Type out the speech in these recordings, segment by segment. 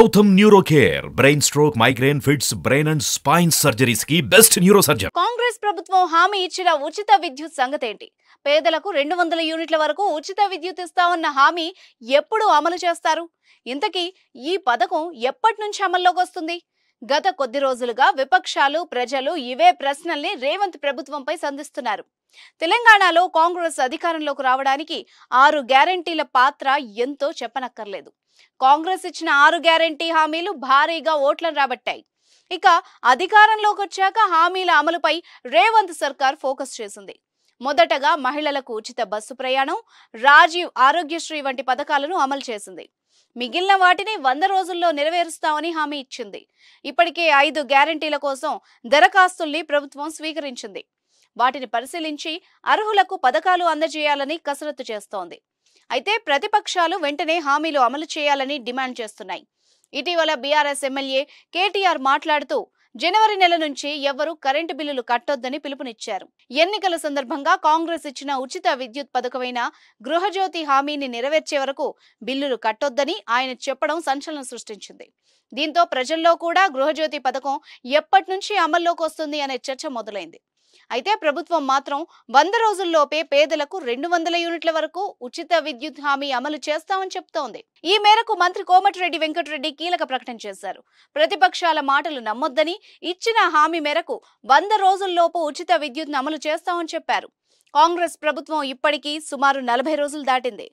Gautam neuro care brain stroke migraine fits brain and spine surgeries కి best neuro surgeon Congress ప్రభుత్వం హామీ ఇచ్చిన ఉచిత విద్యుత్ సంగతి ఏంటి పేదలకు రెండు వందల యూనిట్ల వరకు ఉచిత విద్యుత్ ఇస్తా ఉన్న హామీ ఎప్పుడు అమలు చేస్తారు ఇంతకీ ఈ పథకం ఎప్పటి నుంచి అమల్లోకి వస్తుంది గత కొద్ది రోజులుగా విపక్షాలు ప్రజలు ఇవే ప్రశ్నల్ని రేవంత్ ప్రభుత్వంపై సంధిస్తున్నారు తెలంగాణలో కాంగ్రెస్ అధికారంలోకి రావడానికి ఆరు గ్యారంటీల పాత్ర ఎంతో చెప్పనక్కర్లేదు కాంగ్రెస్ ఇచ్చిన ఆరు గ్యారంటీ హామీలు భారీగా ఓట్లను రాబట్టాయి ఇక అధికారంలోకి వచ్చాక హామీల అమలుపై రేవంత్ సర్కార్ ఫోకస్ చేసింది మొదటగా మహిళలకు ఉచిత బస్సు ప్రయాణం రాజీవ్ ఆరోగ్యశ్రీ వంటి పథకాలను అమలు చేసింది మిగిలిన వాటిని వంద రోజుల్లో నెరవేరుస్తామని హామీ ఇచ్చింది ఇప్పటికే ఐదు గ్యారంటీల కోసం దరఖాస్తుల్ని ప్రభుత్వం స్వీకరించింది వాటిని పరిశీలించి అర్హులకు పథకాలు అందజేయాలని కసరత్తు చేస్తోంది అయితే ప్రతిపక్షాలు వెంటనే హామీలు అమలు చేయాలని డిమాండ్ చేస్తున్నాయి ఇటీవల బీఆర్ఎస్ ఎమ్మెల్యే కేటీఆర్ మాట్లాడుతూ జనవరి నెల నుంచి ఎవ్వరూ కరెంటు బిల్లులు కట్టొద్దని పిలుపునిచ్చారు ఎన్నికల సందర్భంగా కాంగ్రెస్ ఇచ్చిన ఉచిత విద్యుత్ పథకమైన గృహజ్యోతి హామీని నెరవేర్చే వరకు బిల్లులు కట్టొద్దని ఆయన చెప్పడం సంచలనం సృష్టించింది దీంతో ప్రజల్లో కూడా గృహజ్యోతి పథకం ఎప్పటి నుంచి అమల్లోకి వస్తుంది అనే చర్చ మొదలైంది అయితే ప్రభుత్వం మాత్రం వంద రోజుల్లోపే పేదలకు రెండు వందల యూనిట్ల వరకు ఉచిత విద్యుత్ హామీ అమలు చేస్తామని చెప్తోంది ఈ మేరకు మంత్రి కోమటిరెడ్డి వెంకటరెడ్డి కీలక ప్రకటన చేశారు ప్రతిపక్షాల మాటలు నమ్మొద్దని ఇచ్చిన హామీ మేరకు వంద రోజుల్లోపు ఉచిత విద్యుత్ను అమలు చేస్తామని చెప్పారు కాంగ్రెస్ ప్రభుత్వం ఇప్పటికీ సుమారు నలభై రోజులు దాటింది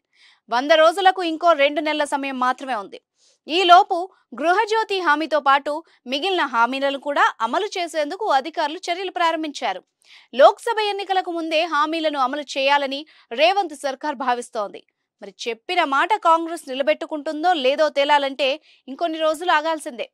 వంద రోజులకు ఇంకో రెండు నెలల సమయం మాత్రమే ఉంది ఈలోపు గృహజ్యోతి హామీతో పాటు మిగిలిన హామీలను కూడా అమలు చేసేందుకు అధికారులు చర్యలు ప్రారంభించారు లోక్సభ ఎన్నికలకు ముందే హామీలను అమలు చేయాలని రేవంత్ సర్కార్ భావిస్తోంది మరి చెప్పిన మాట కాంగ్రెస్ నిలబెట్టుకుంటుందో లేదో తేలాలంటే ఇంకొన్ని రోజులు ఆగాల్సిందే